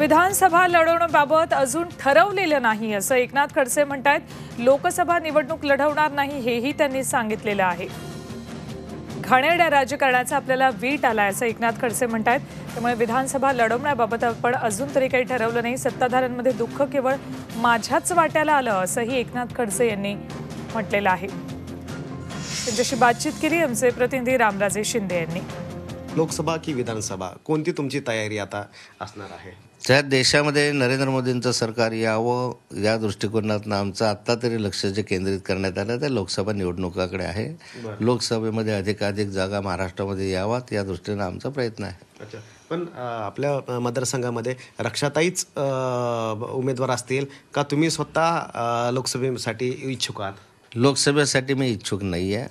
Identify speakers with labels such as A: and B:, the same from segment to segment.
A: विधानसभा लढवण्याबाबत अजून ठरवलेलं नाही असं एकनाथ खडसे आहेत लोकसभा निवडणूक लढवणार नाही हेही त्यांनी सांगितलेलं आहे घाणेरड्या राजकारणाचा आपल्याला वीट आला असं एकनाथ खडसे आहेत त्यामुळे विधानसभा लढवण्याबाबत आपण अजून तरी काही ठरवलं नाही सत्ताधाऱ्यांमध्ये दुःख केवळ माझ्याच वाट्याला आलं असंही एकनाथ खडसे यांनी म्हटलेलं आहे त्यांच्याशी बातचीत केली आमचे प्रतिनिधी रामराजे शिंदे यांनी लोकसभा की विधानसभा कोणती तुमची तयारी आता असणार आहे
B: त्या देशामध्ये नरेंद्र मोदींचं सरकार यावं या दृष्टिकोनातून आमचं आत्ता तरी लक्ष जे केंद्रित करण्यात आलं ते लोकसभा निवडणुकाकडे आहे लोकसभेमध्ये अधिकाधिक जागा महाराष्ट्रामध्ये यावात या दृष्टीनं आमचा प्रयत्न आहे
A: अच्छा पण आपल्या मतदारसंघामध्ये रक्षाताईच उमेदवार असतील का तुम्ही स्वतः लोकसभेसाठी इच्छुक आहात लोकसभेसाठी मी
B: इच्छुक नाही आहे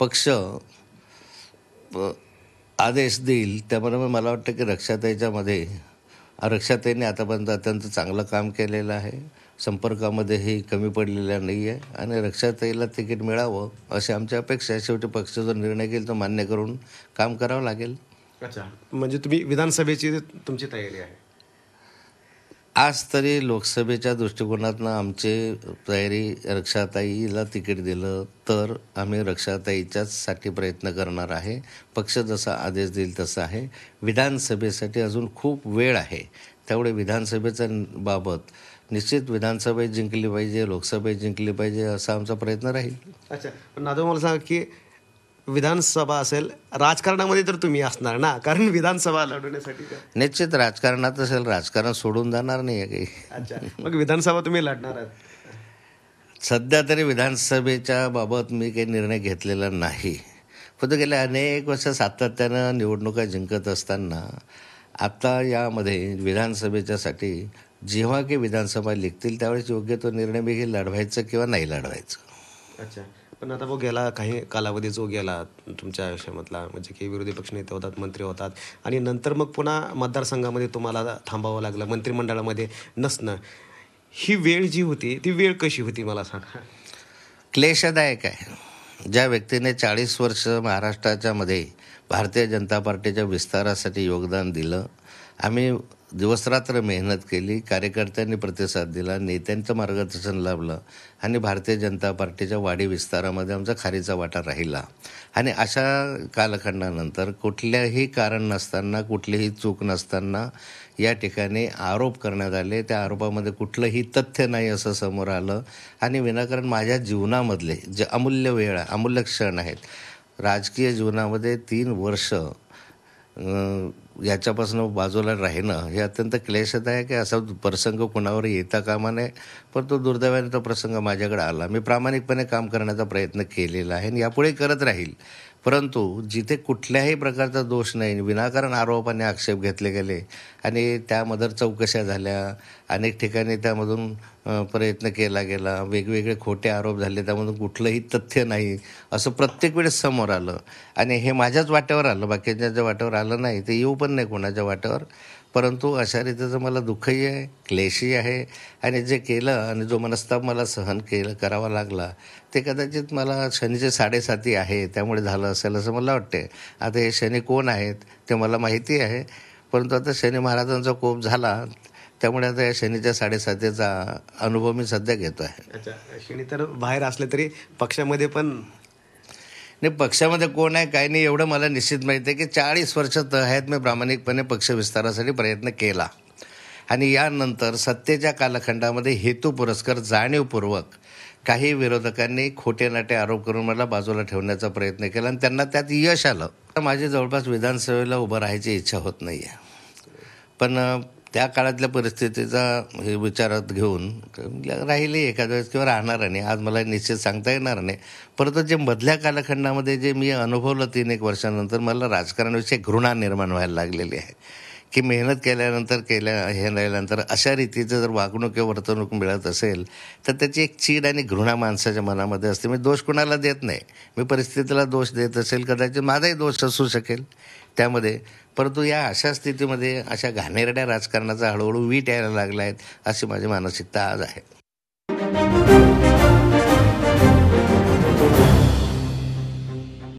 B: पक्ष आदेश देईल त्याप्रमाणे मला वाटतं की रक्षाताईच्यामध्ये रक्षाताईने आतापर्यंत अत्यंत चांगलं काम केलेलं आहे संपर्कामध्ये हे कमी पडलेलं नाही आहे आणि रक्षाताईला तिकीट मिळावं अशी आमच्या अपेक्षा शेवटी पक्ष जो निर्णय घेईल तो मान्य करून काम करावं लागेल
A: अच्छा म्हणजे तुम्ही विधानसभेची तुमची तयारी आहे
B: आज तरी लोकसभेच्या दृष्टिकोनातनं आमचे तयारी रक्षाताईला तिकीट दिलं तर आम्ही साठी प्रयत्न करणार आहे पक्ष जसा आदेश देईल तसा आहे विधानसभेसाठी अजून खूप वेळ आहे त्यामुळे विधानसभेच्या बाबत निश्चित विधानसभा जिंकली पाहिजे लोकसभा जिंकली पाहिजे असा आमचा प्रयत्न राहील
A: अच्छा पण आता मला सांगा की विधानसभा असेल राजकारणामध्ये तर तुम्ही असणार ना कारण विधानसभा लढवण्यासाठी
B: निश्चित राजकारणात असेल राजकारण सोडून जाणार नाही आहे काही
A: अच्छा मग विधानसभा तुम्ही लढणार
B: सध्या तरी विधानसभेच्या बाबत मी काही निर्णय घेतलेला नाही फक्त गेल्या अनेक वर्ष सातत्यानं निवडणुका जिंकत असताना आता यामध्ये विधानसभेच्यासाठी जेव्हा की विधानसभा लिखतील त्यावेळेस योग्य तो निर्णय मी लढवायचं किंवा नाही लढवायचं
A: अच्छा पण आता बघ गेला काही कालावधी जो गेला तुमच्या आयुष्यामधला म्हणजे की विरोधी पक्षनेते होतात मंत्री होतात आणि नंतर मग पुन्हा मतदारसंघामध्ये तुम्हाला थांबावं लागलं मंत्रिमंडळामध्ये नसणं ही वेळ जी होती ती वेळ कशी होती मला सांगा क्लेशदायक
B: आहे ज्या व्यक्तीने चाळीस वर्ष महाराष्ट्राच्यामध्ये भारतीय जनता पार्टीच्या विस्तारासाठी योगदान दिलं आम्ही दिवसरात्र मेहनत केली कार्यकर्त्यांनी प्रतिसाद दिला नेत्यांचं मार्गदर्शन लाभलं आणि भारतीय जनता पार्टीच्या वाढी विस्तारामध्ये आमचा खारीचा वाटा राहिला आणि अशा कालखंडानंतर कुठल्याही कारण नसताना कुठलीही चूक नसताना या ठिकाणी आरोप करण्यात आले त्या आरोपामध्ये कुठलंही तथ्य नाही असं समोर आलं आणि विनाकारण माझ्या जीवनामधले जे अमूल्य वेळ अमूल्य क्षण आहेत राजकीय जीवनामध्ये तीन वर्ष याच्यापासून बाजूला राहणं हे अत्यंत क्लेशदायक आहे असा प्रसंग कोणावर येता कामा नये पण तो दुर्दैवाने तो प्रसंग माझ्याकडे आला मी प्रामाणिकपणे काम करण्याचा प्रयत्न केलेला आहे आणि यापुढे करत राहील परंतु जिथे कुठल्याही प्रकारचा दोष नाही विनाकारण आरोपाने आक्षेप घेतले गेले आणि त्यामधर चौकशा झाल्या अनेक ठिकाणी त्यामधून प्रयत्न केला गेला वेगवेगळे खोटे आरोप झाले त्यामधून कुठलंही तथ्य नाही असं प्रत्येक वेळेस समोर आलं आणि हे माझ्याच वाट्यावर आलं बाकीच्या वाट्यावर आलं नाही ते येऊ पण नाही कोणाच्या वाट्यावर परंतु अशा रीतीचं मला दुःखही आहे क्लेशही आहे आणि जे केलं आणि जो मनस्ताप मला सहन केलं करावा लागला ते कदाचित मला शनीचे साडेसाती आहे त्यामुळे झालं असेल असं मला वाटते आता हे शनी कोण आहेत ते मला माहिती आहे परंतु आता शनी महाराजांचा कोप झाला त्यामुळे आता या शनीच्या साडेसातीचा अनुभव मी सध्या घेतो
A: आहे शनी तर बाहेर असले तरी पक्षामध्ये
B: पण नाही पक्षामध्ये कोण आहे काय नाही एवढं मला निश्चित माहिती आहे की चाळीस वर्ष आहेत मी प्रामाणिकपणे पक्ष विस्तारासाठी प्रयत्न केला आणि यानंतर सत्तेच्या कालखंडामध्ये हेतू पुरस्कार जाणीवपूर्वक काही विरोधकांनी खोटे नाटे आरोप करून मला बाजूला ठेवण्याचा प्रयत्न केला आणि त्यांना त्यात यश आलं माझी जवळपास विधानसभेला उभं राहायची इच्छा होत नाही आहे पण त्या काळातल्या परिस्थितीचा हे विचारात घेऊन राहिले एखाद्या वेळेस किंवा राहणार नाही आज मला निश्चित सांगता येणार नाही परंतु जे मधल्या कालखंडामध्ये जे मी अनुभवलं तीन एक वर्षानंतर मला राजकारणाविषयी घृणा निर्माण व्हायला लागलेली आहे की मेहनत केल्यानंतर केल्या हे राहिल्यानंतर अशा रीतीचं जर वागणूक किंवा वर्तणूक मिळत असेल तर त्याची एक चीड आणि घृणा माणसाच्या मनामध्ये असते मी दोष कुणाला देत नाही मी परिस्थितीला दोष देत असेल कदाचित माझाही दोष असू शकेल त्यामध्ये परंतु या अशा स्थितीमध्ये अशा घाणेरड्या राजकारणाचा हळूहळू वीट यायला लागला आहेत अशी माझी मानसिकता आज आहे